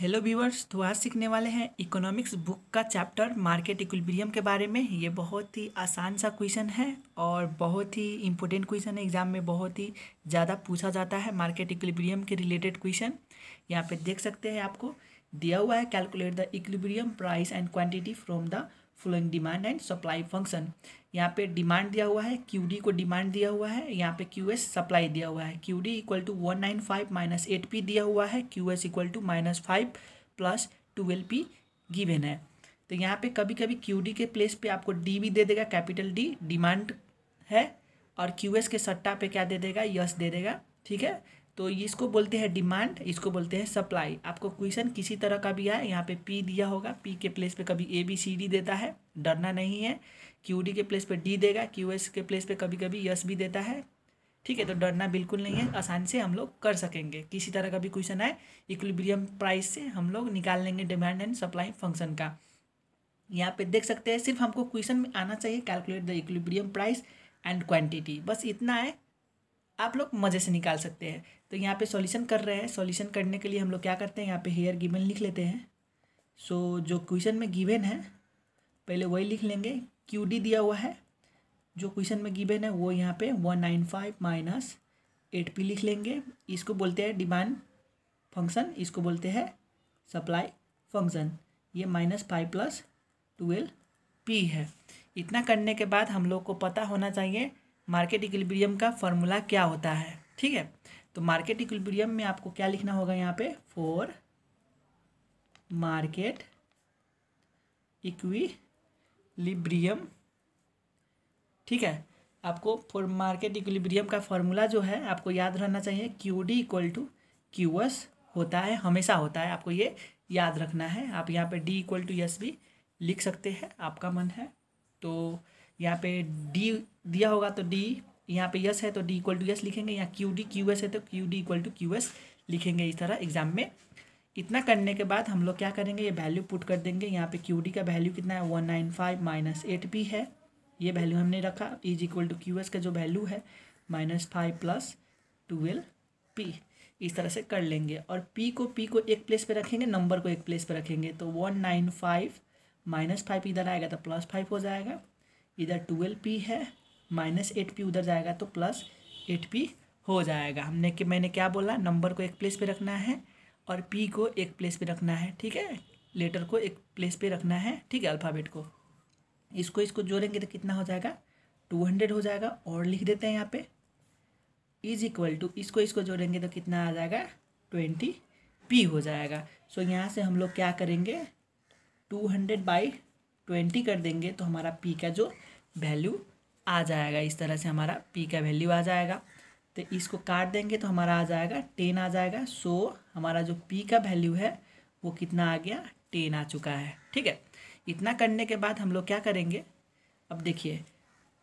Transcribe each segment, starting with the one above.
hello viewers तो आज सीखने वाले हैं इकोनॉमिक्स बुक का चैप्टर मार्केट इक्विलिब्रियम के बारे में ये बहुत ही आसान सा क्वेश्चन है और बहुत ही इंपॉर्टेंट क्वेश्चन है एग्जाम में बहुत ही ज़्यादा पूछा जाता है मार्केट इक्विलिब्रियम के रिलेटेड क्वेश्चन यहाँ पे देख सकते हैं आपको दिया हुआ है calculate the equilibrium price and quantity from the following demand and supply function यहाँ पे डिमांड दिया हुआ है क्यू डी को डिमांड दिया हुआ है यहाँ पे क्यू एस सप्लाई दिया हुआ है Q D equal to one nine five minus eight P दिया हुआ है Q S equal to minus five plus twelve P given है तो यहाँ पे कभी कभी क्यू डी के प्लेस पे आपको डी भी दे देगा कैपिटल डी डिमांड है और क्यू एस के सट्टा पे क्या दे देगा यस दे देगा ठीक है तो इसको बोलते हैं डिमांड इसको बोलते हैं सप्लाई आपको क्वेश्चन किसी तरह का भी आए यहाँ पे पी दिया होगा पी के प्लेस पे कभी ए बी सी डी देता है डरना नहीं है क्यू डी के प्लेस पे डी देगा क्यू एस के प्लेस पे कभी कभी यस भी देता है ठीक है तो डरना बिल्कुल नहीं है आसान से हम लोग कर सकेंगे किसी तरह का भी क्वेश्चन आए इक्विलिब्रियम प्राइस से हम लोग निकाल लेंगे डिमांड एंड सप्लाई फंक्शन का यहाँ पे देख सकते हैं सिर्फ हमको क्वेश्चन में आना चाहिए calculate the equilibrium price and quantity बस इतना है आप लोग मज़े से निकाल सकते हैं तो यहाँ पे सॉल्यूशन कर रहे हैं सॉल्यूशन करने के लिए हम लोग क्या करते हैं यहाँ पे हेयर गिवन लिख लेते हैं सो so, जो क्वेश्चन में गिवन है पहले वही लिख लेंगे क्यू डी दिया हुआ है जो क्वेश्चन में गिवन है वो यहाँ पे one nine five minus eight P लिख लेंगे इसको बोलते हैं डिमांड फंक्शन इसको बोलते हैं सप्लाई फंक्शन ये minus five plus twelve P है इतना करने के बाद हम लोग को पता होना चाहिए मार्केट इक्विलिब्रियम का फॉर्मूला क्या होता है ठीक है तो मार्केट इक्विलिब्रियम में आपको क्या लिखना होगा यहाँ पे फोर मार्केट इक्विलिब्रियम ठीक है आपको फोर मार्केट इक्विलिब्रियम का फॉर्मूला जो है आपको याद रहना चाहिए Q D equal to Q S होता है हमेशा होता है आपको ये याद रखना है आप यहाँ पे डी इक्वल टू एस भी लिख सकते हैं आपका मन है तो यहाँ पे डी दिया होगा तो डी यहाँ पे यस है तो डी इक्वल टू यस लिखेंगे यहाँ क्यू डी क्यू एस है तो Q D equal to Q S लिखेंगे इस तरह एग्जाम में इतना करने के बाद हम लोग क्या करेंगे ये वैल्यू पुट कर देंगे यहाँ पे क्यू डी का वैल्यू कितना है one nine five minus eight भी है ये वैल्यू हमने रखा is equal to Q S का जो वैल्यू है minus five plus twelve P इस तरह से कर लेंगे और पी को पी को एक प्लेस पे रखेंगे नंबर को एक प्लेस पे रखेंगे तो one nine five minus five इधर आएगा तो प्लस फाइव हो जाएगा इधर ट्वेल्व पी है माइनस एट पी उधर जाएगा तो प्लस एट पी हो जाएगा हमने कि मैंने क्या बोला नंबर को एक प्लेस पे रखना है और पी को एक प्लेस पे रखना है ठीक है लेटर को एक प्लेस पे रखना है ठीक है अल्फ़ाबेट को इसको इसको जोड़ेंगे तो कितना हो जाएगा टू हंड्रेड हो जाएगा और लिख देते हैं यहाँ पे इज इक्वल टू इसको इसको जोड़ेंगे तो कितना आ जाएगा ट्वेंटी पी हो जाएगा सो so, यहाँ से हम लोग क्या करेंगे टू हंड्रेड बाई ट्वेंटी कर देंगे तो हमारा पी का जो वैल्यू आ जाएगा इस तरह से हमारा पी का वैल्यू आ जाएगा तो इसको काट देंगे तो हमारा आ जाएगा टेन आ जाएगा सो हमारा जो पी का वैल्यू है वो कितना आ गया टेन आ चुका है ठीक है इतना करने के बाद हम लोग क्या करेंगे अब देखिए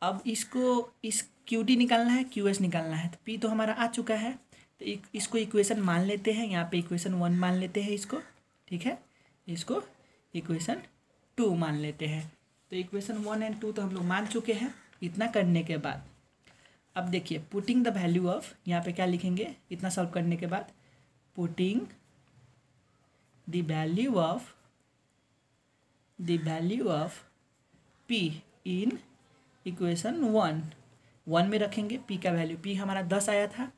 अब इसको इस क्यू टी निकालना है क्यू एस निकालना है तो पी तो हमारा आ चुका है तो इसको इक्वेशन मान लेते हैं यहाँ पे इक्वेशन वन मान लेते हैं इसको ठीक है इसको इक्वेशन टू मान लेते हैं तो इक्वेशन वन एंड टू तो हम लोग मान चुके हैं इतना करने के बाद अब देखिए पुटिंग द वैल्यू ऑफ यहाँ पे क्या लिखेंगे इतना सॉल्व करने के बाद putting the value of the value of P in equation one one में रखेंगे पी का वैल्यू पी हमारा दस आया था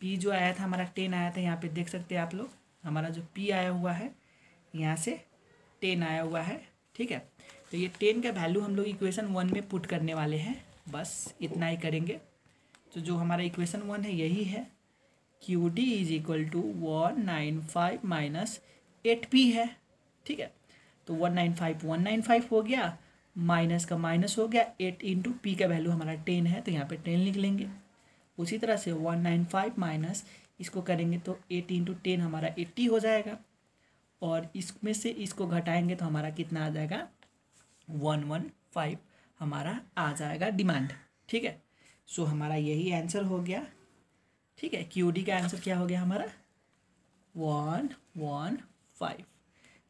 पी जो आया था हमारा टेन आया था यहाँ पे देख सकते हैं आप लोग हमारा जो पी आया हुआ है यहाँ से टेन आया हुआ है ठीक है तो ये टेन का वैल्यू हम लोग इक्वेशन वन में पुट करने वाले हैं बस इतना ही करेंगे तो जो हमारा इक्वेशन वन है यही है Q D is equal to one nine five minus eight P है ठीक है तो one nine five one nine five हो गया माइनस का माइनस हो गया एट इंटू पी का वैल्यू हमारा टेन है तो यहाँ पे टेन लिख लेंगे उसी तरह से वन नाइन फाइव माइनस इसको करेंगे तो एट इंटू टेन हमारा एट्टी हो जाएगा और इसमें से इसको घटाएंगे तो हमारा कितना आ जाएगा वन वन फाइव हमारा आ जाएगा डिमांड ठीक है सो हमारा यही आंसर हो गया ठीक है क्यू डी का आंसर क्या हो गया हमारा वन वन फाइव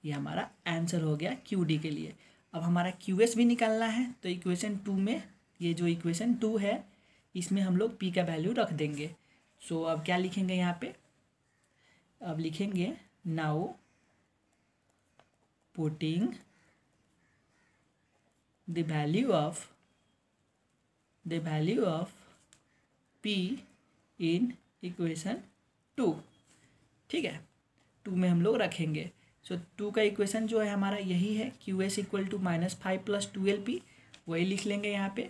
ये हमारा आंसर हो गया क्यू डी के लिए अब हमारा क्यू एस भी निकालना है तो इक्वेशन टू में ये जो इक्वेशन टू है इसमें हम लोग पी का वैल्यू रख देंगे सो so, अब क्या लिखेंगे यहाँ पे अब लिखेंगे now putting the value of the value of p in equation two ठीक है टू में हम लोग रखेंगे सो so, टू का इक्वेशन जो है हमारा यही है Q S equal to minus five plus twelve P वही लिख लेंगे यहाँ पे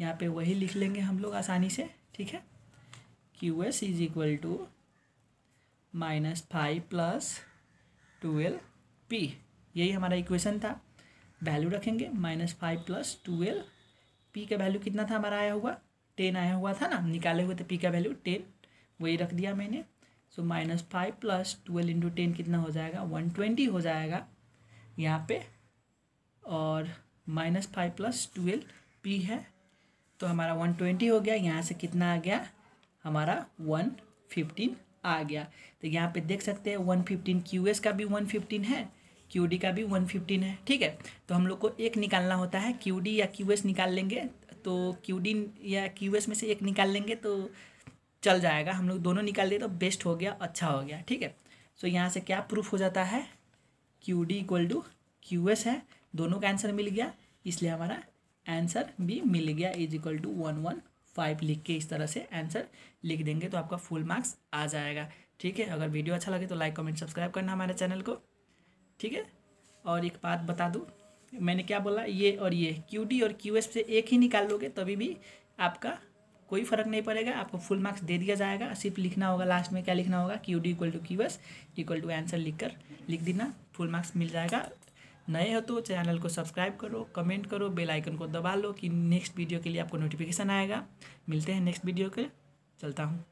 यहाँ पे वही लिख लेंगे हम लोग आसानी से ठीक है Q S is equal to minus five plus twelve P यही हमारा इक्वेशन था वैल्यू रखेंगे minus five plus twelve P का वैल्यू कितना था हमारा आया हुआ टेन आया हुआ था ना निकाले हुए थे पी का वैल्यू टेन वही रख दिया मैंने so minus five plus twelve into ten कितना हो जाएगा वन ट्वेंटी हो जाएगा यहाँ पे और minus five plus twelve P है तो हमारा वन ट्वेंटी हो गया यहाँ से कितना आ गया हमारा वन फिफ्टीन आ गया तो यहाँ पे देख सकते हैं वन फिफ्टीन क्यू एस का भी वन फिफ्टीन है क्यू डी का भी वन फिफ्टीन है ठीक है तो हम लोग को एक निकालना होता है क्यू डी या क्यू एस निकाल लेंगे तो क्यू डी या क्यू एस में से एक निकाल लेंगे तो चल जाएगा हम लोग दोनों निकाल दिए तो बेस्ट हो गया अच्छा हो गया ठीक है सो so, यहाँ से क्या प्रूफ हो जाता है Q D equal to Q S है दोनों का आंसर मिल गया इसलिए हमारा आंसर भी मिल गया is equal to one one five लिख के इस तरह से आंसर लिख देंगे तो आपका फुल मार्क्स आ जाएगा ठीक है अगर वीडियो अच्छा लगे तो लाइक कमेंट सब्सक्राइब करना हमारे चैनल को ठीक है और एक बात बता दूँ मैंने क्या बोला ये और ये क्यू डी और क्यू एस से एक ही निकाल लोगे तभी भी आपका कोई फर्क नहीं पड़ेगा आपको फुल मार्क्स दे दिया जाएगा सिर्फ लिखना होगा लास्ट में क्या लिखना होगा Q D equal to Q S equal to answer लिख कर लिख देना फुल मार्क्स मिल जाएगा नए हो तो चैनल को सब्सक्राइब करो कमेंट करो बेल आइकन को दबा लो कि नेक्स्ट वीडियो के लिए आपको नोटिफिकेशन आएगा मिलते हैं नेक्स्ट वीडियो के चलता हूँ